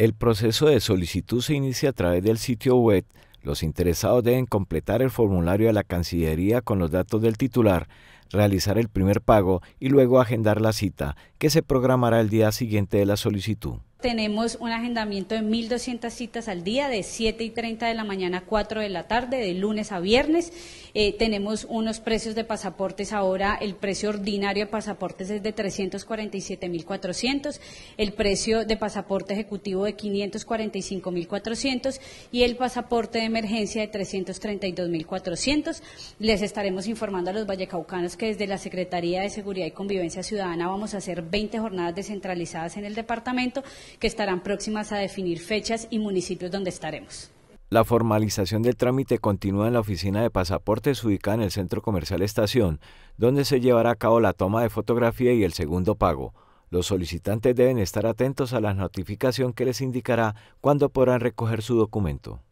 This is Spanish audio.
El proceso de solicitud se inicia a través del sitio web. Los interesados deben completar el formulario de la Cancillería con los datos del titular, realizar el primer pago y luego agendar la cita, que se programará el día siguiente de la solicitud. Tenemos un agendamiento de 1.200 citas al día, de 7 y 30 de la mañana a 4 de la tarde, de lunes a viernes. Eh, tenemos unos precios de pasaportes ahora, el precio ordinario de pasaportes es de 347.400, el precio de pasaporte ejecutivo de 545.400 y el pasaporte de emergencia de 332.400. Les estaremos informando a los vallecaucanos que desde la Secretaría de Seguridad y Convivencia Ciudadana vamos a hacer 20 jornadas descentralizadas en el departamento que estarán próximas a definir fechas y municipios donde estaremos. La formalización del trámite continúa en la oficina de pasaportes ubicada en el Centro Comercial Estación, donde se llevará a cabo la toma de fotografía y el segundo pago. Los solicitantes deben estar atentos a la notificación que les indicará cuándo podrán recoger su documento.